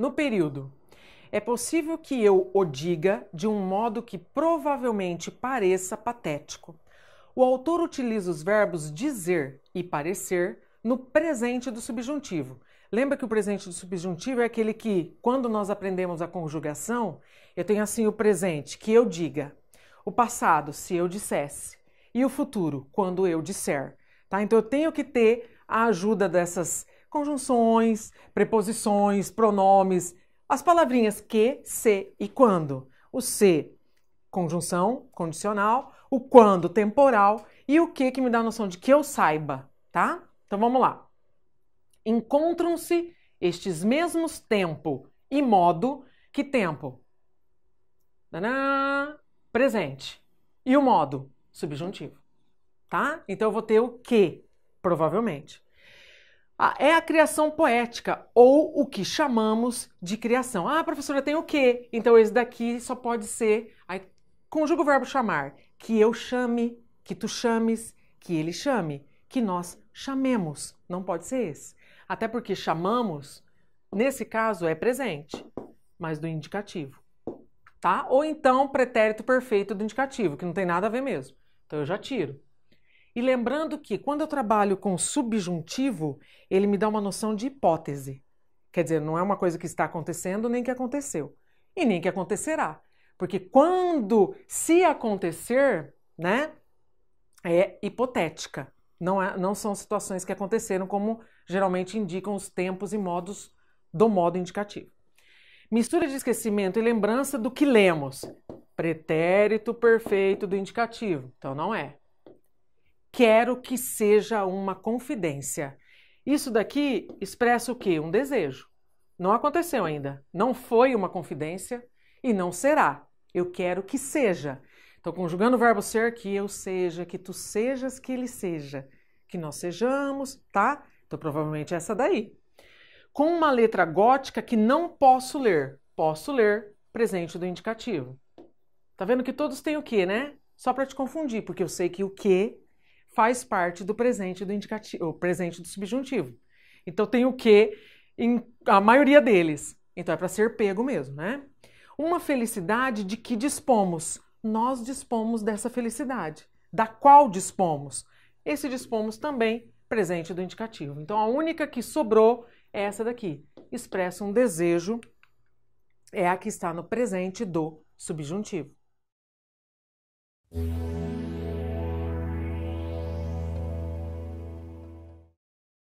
no período. É possível que eu o diga de um modo que provavelmente pareça patético. O autor utiliza os verbos dizer e parecer no presente do subjuntivo. Lembra que o presente do subjuntivo é aquele que, quando nós aprendemos a conjugação, eu tenho assim o presente, que eu diga, o passado, se eu dissesse, e o futuro, quando eu disser. Tá? Então eu tenho que ter a ajuda dessas conjunções, preposições, pronomes, as palavrinhas que, se e quando. O se, conjunção, condicional, o quando, temporal, e o que, que me dá a noção de que eu saiba, tá? Então vamos lá. Encontram-se estes mesmos tempo e modo. Que tempo? Presente. E o modo? Subjuntivo. Tá? Então eu vou ter o que, provavelmente é a criação poética, ou o que chamamos de criação. Ah, professora, tem o quê? Então esse daqui só pode ser. Aí conjuga o verbo chamar. Que eu chame, que tu chames, que ele chame, que nós chamemos. Não pode ser esse. Até porque chamamos, nesse caso, é presente, mas do indicativo. Tá? Ou então pretérito perfeito do indicativo, que não tem nada a ver mesmo. Então eu já tiro. E lembrando que quando eu trabalho com subjuntivo, ele me dá uma noção de hipótese. Quer dizer, não é uma coisa que está acontecendo nem que aconteceu. E nem que acontecerá. Porque quando se acontecer, né, é hipotética. Não, é, não são situações que aconteceram como geralmente indicam os tempos e modos do modo indicativo. Mistura de esquecimento e lembrança do que lemos. Pretérito perfeito do indicativo. Então não é quero que seja uma confidência. Isso daqui expressa o quê? Um desejo. Não aconteceu ainda. Não foi uma confidência e não será. Eu quero que seja. Então, conjugando o verbo ser, que eu seja, que tu sejas, que ele seja, que nós sejamos, tá? Então, provavelmente essa daí. Com uma letra gótica que não posso ler. Posso ler, presente do indicativo. Tá vendo que todos têm o que, né? Só para te confundir, porque eu sei que o que faz parte do presente do indicativo, presente do subjuntivo. Então tem o que em a maioria deles. Então é para ser pego mesmo, né? Uma felicidade de que dispomos. Nós dispomos dessa felicidade, da qual dispomos. Esse dispomos também presente do indicativo. Então a única que sobrou é essa daqui. Expressa um desejo é a que está no presente do subjuntivo.